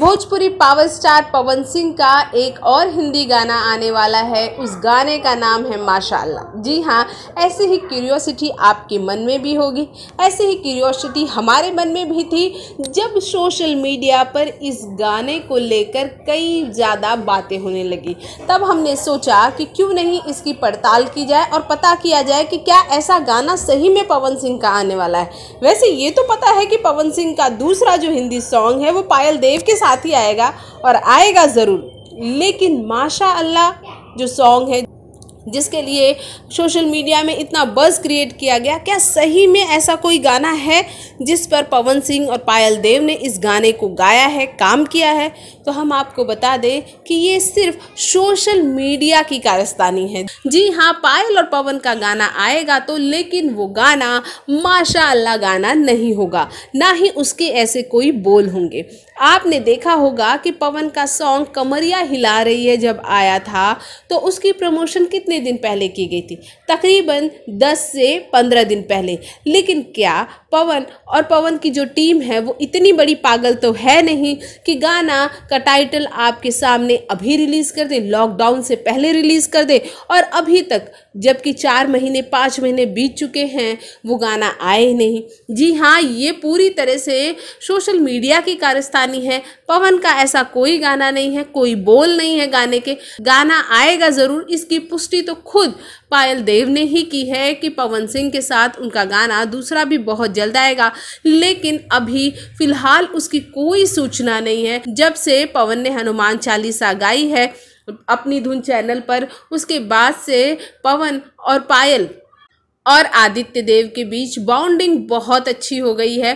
Bhojpuri power star Pawan Singh का एक और हिंदी गाना आने वाला है उस गाने का नाम है माशाल्लाह जी हाँ ऐसी ही क्यूरियोसिटी आपके मन में भी होगी ऐसी ही क्यूरियोसिटी हमारे मन में भी थी जब सोशल मीडिया पर इस गाने को लेकर कई ज़्यादा बातें होने लगी तब हमने सोचा कि क्यों नहीं इसकी पड़ताल की जाए और पता किया जाए कि क्या ऐसा गाना सही में पवन सिंह का आने वाला है वैसे ये तो पता है कि पवन सिंह का दूसरा जो हिंदी सॉन्ग है वो पायल देव के साथ साथ ही आएगा और आएगा ज़रूर लेकिन माशा अल्लाह जो सॉन्ग है जिसके लिए सोशल मीडिया में इतना बज़ क्रिएट किया गया क्या सही में ऐसा कोई गाना है जिस पर पवन सिंह और पायल देव ने इस गाने को गाया है काम किया है तो हम आपको बता दें कि ये सिर्फ सोशल मीडिया की कारस्तानी है जी हाँ पायल और पवन का गाना आएगा तो लेकिन वो गाना माशाल्लाह गाना नहीं होगा ना ही उसके ऐसे कोई बोल होंगे आपने देखा होगा कि पवन का सॉन्ग कमरिया हिला रही है जब आया था तो उसकी प्रमोशन कितने दिन पहले की गई थी तकरीबन 10 से 15 दिन पहले लेकिन क्या पवन और पवन की जो टीम है वो इतनी बड़ी पागल तो है नहीं कि गाना का टाइटल आपके सामने अभी रिलीज़ कर दे लॉकडाउन से पहले रिलीज़ कर दे और अभी तक जबकि चार महीने पाँच महीने बीत चुके हैं वो गाना आए नहीं जी हाँ ये पूरी तरह से सोशल मीडिया की कारस्तानी है पवन का ऐसा कोई गाना नहीं है कोई बोल नहीं है गाने के गाना आएगा ज़रूर इसकी पुष्टि तो खुद पायल देव ने ही की है कि पवन सिंह के साथ उनका गाना दूसरा भी बहुत जल्द आएगा लेकिन अभी फिलहाल उसकी कोई सूचना नहीं है जब से पवन ने हनुमान चालीसा गाई है अपनी धुन चैनल पर उसके बाद से पवन और पायल और आदित्य देव के बीच बॉन्डिंग बहुत अच्छी हो गई है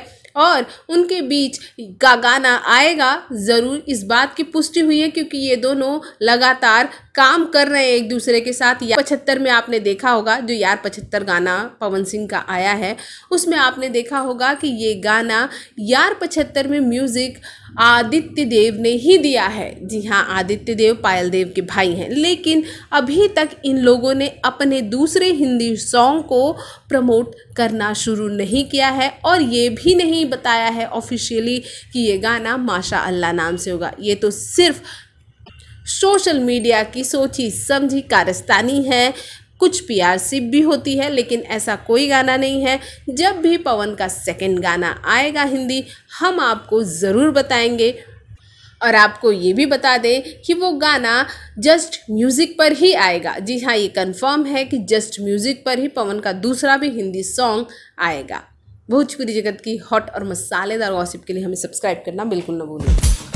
और उनके बीच का गाना आएगा ज़रूर इस बात की पुष्टि हुई है क्योंकि ये दोनों लगातार काम कर रहे हैं एक दूसरे के साथ या पचहत्तर में आपने देखा होगा जो यार पचहत्तर गाना पवन सिंह का आया है उसमें आपने देखा होगा कि ये गाना यार पचहत्तर में म्यूज़िक आदित्य देव ने ही दिया है जी हाँ आदित्य देव पायल देव के भाई हैं लेकिन अभी तक इन लोगों ने अपने दूसरे हिंदी सॉन्ग को प्रमोट करना शुरू नहीं किया है और ये भी नहीं बताया है ऑफिशियली कि ये गाना माशा अल्लाह नाम से होगा ये तो सिर्फ सोशल मीडिया की सोची समझी कारस्तानी है कुछ पीआरसी भी होती है लेकिन ऐसा कोई गाना नहीं है जब भी पवन का सेकंड गाना आएगा हिंदी हम आपको ज़रूर बताएंगे और आपको ये भी बता दें कि वो गाना जस्ट म्यूज़िक पर ही आएगा जी हाँ ये कंफर्म है कि जस्ट म्यूज़िक पर ही पवन का दूसरा भी हिंदी सॉन्ग आएगा भोजपुरी जगत की हॉट और मसालेदार वॉसिप के लिए हमें सब्सक्राइब करना बिल्कुल ना भूलें